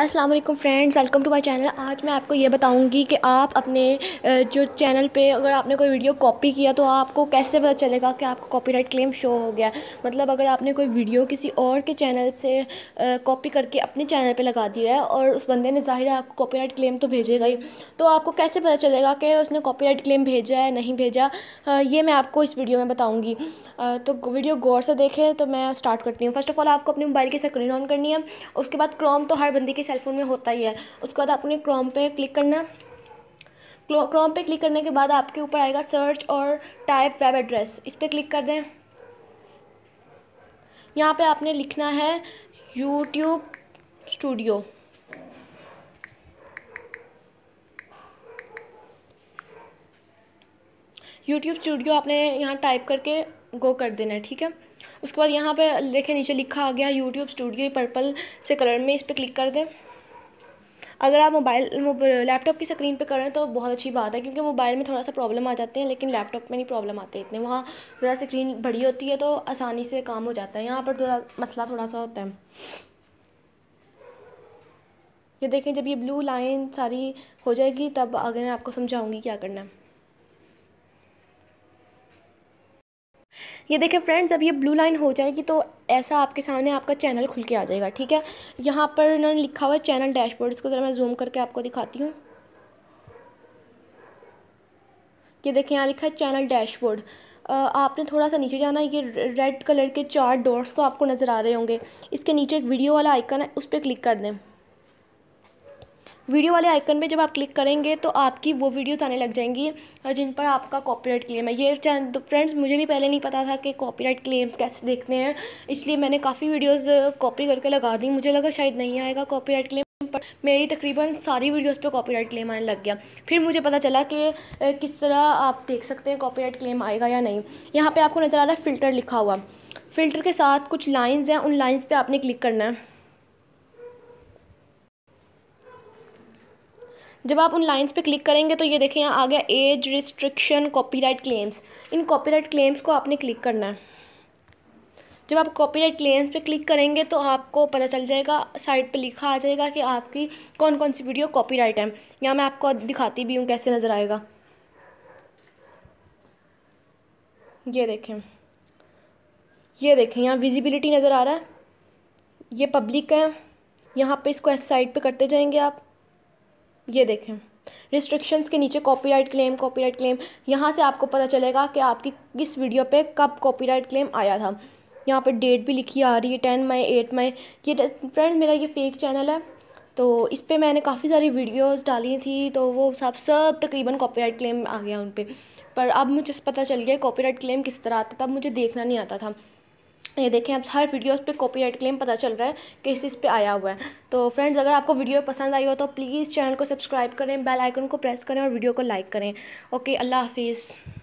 अस्सलाम वालेकुम friends welcome to my channel आज मैं आपको ये बताऊंगी कि आप अपने जो चैनल पे अगर आपने कोई वीडियो कॉपी किया तो आपको कैसे पता चलेगा कि आपको कॉपीराइट क्लेम शो हो गया मतलब अगर आपने कोई वीडियो किसी और के चैनल से कॉपी करके अपने चैनल पे लगा दिया है और उस बंदे ने ज़ाहिर है आपको राइट क्लेम तो भेजेगा ही तो आपको कैसे पता चलेगा कि उसने राइट क्लेम भेजा है नहीं भेजा ये मैं आपको इस वीडियो में बताऊँगी तो वीडियो गौर से देखें तो मैं स्टार्ट करती हूँ फर्स्ट ऑफ़ ऑल आपको अपने मोबाइल की स्क्रीन ऑन करनी है उसके बाद क्रोम तो हर बंदी आपके सेलफोन में होता ही है उसके बाद आपने क्रोम पे क्लिक करना क्रोम पे क्लिक करने के बाद आपके ऊपर आएगा सर्च और टाइप वेब एड्रेस इस पर क्लिक कर दें यहाँ पे आपने लिखना है यूट्यूब स्टूडियो यूट्यूब स्टूडियो आपने यहाँ टाइप करके गो कर देना है ठीक है उसके बाद यहाँ पे देखें नीचे लिखा आ गया यूट्यूब स्टूडियो पर्पल से कलर में इस पर क्लिक कर दें अगर आप मोबाइल लैपटॉप की स्क्रीन पे करें तो बहुत अच्छी बात है क्योंकि मोबाइल में थोड़ा सा प्रॉब्लम आ जाते हैं लेकिन लैपटॉप में नहीं प्रॉब्लम आते इतने वहाँ ज़रा स्क्रीन बड़ी होती है तो आसानी से काम हो जाता है यहाँ पर थोड़ा मसला थोड़ा सा होता है ये देखें जब ये ब्लू लाइन सारी हो जाएगी तब आगे मैं आपको समझाऊँगी क्या करना है ये देखें फ्रेंड्स जब ये ब्लू लाइन हो जाएगी तो ऐसा आपके सामने आपका चैनल खुल के आ जाएगा ठीक है यहाँ पर इन्होंने लिखा हुआ है चैनल डैशबोर्ड इसको ज़रा मैं जूम करके आपको दिखाती हूँ ये देखें यहाँ लिखा है चैनल डैशबोर्ड आपने थोड़ा सा नीचे जाना ये रेड कलर के चार डोर्स तो आपको नज़र आ रहे होंगे इसके नीचे एक वीडियो वाला आइकन है उस पर क्लिक कर दें वीडियो वाले आइकन पे जब आप क्लिक करेंगे तो आपकी वो वीडियोस आने लग जाएंगी जिन पर आपका कॉपीराइट क्लेम है ये तो फ्रेंड्स मुझे भी पहले नहीं पता था कि कॉपीराइट क्लेम कैसे देखते हैं इसलिए मैंने काफ़ी वीडियोज़ कॉपी करके लगा दी मुझे लगा शायद नहीं आएगा कॉपीराइट क्लेम पर मेरी तकरीबन सारी वीडियोस पे कॉपीराइट क्लेम आने लग गया फिर मुझे पता चला कि किस तरह आप देख सकते हैं कॉपीराइट क्लेम आएगा या नहीं यहाँ पे आपको नज़र आ रहा है फ़िल्टर लिखा हुआ फ़िल्टर के साथ कुछ लाइंस हैं उन लाइंस पे आपने क्लिक करना है जब आप उन लाइंस पे क्लिक करेंगे तो ये देखें यहाँ आ गया एज रिस्ट्रिक्शन कॉपीराइट क्लेम्स इन कॉपीराइट क्लेम्स को आपने क्लिक करना है जब आप कॉपीराइट क्लेम्स पे क्लिक करेंगे तो आपको पता चल जाएगा साइट पे लिखा आ जाएगा कि आपकी कौन कौन सी वीडियो कॉपीराइट है यहाँ मैं आपको दिखाती भी हूँ कैसे नज़र आएगा ये देखें ये देखें यहाँ विजिबिलिटी नज़र आ रहा है ये पब्लिक है यहाँ पे इसको साइड पे करते जाएंगे आप ये देखें रिस्ट्रिक्शंस के नीचे कॉपीराइट क्लेम कॉपीराइट क्लेम यहाँ से आपको पता चलेगा कि आपकी किस वीडियो पे कब कॉपीराइट क्लेम आया था यहाँ पे डेट भी लिखी आ रही है टेन मई एट मई ये फ्रेंड मेरा ये फेक चैनल है तो इस पर मैंने काफ़ी सारी वीडियोस डाली थी तो वो सब सब तकरीबन कॉपीराइट क्लेम आ गया उन पर पर अब मुझे पता चल गया कॉपीराइट क्लेम किस तरह आता था मुझे देखना नहीं आता था ये देखें आप हर वीडियोस पे कॉपीराइट क्लेम पता चल रहा है कि इस पर आया हुआ है तो फ्रेंड्स अगर आपको वीडियो पसंद आई हो तो प्लीज़ चैनल को सब्सक्राइब करें बेल आइकन को प्रेस करें और वीडियो को लाइक करें ओके अल्लाह हाफिज़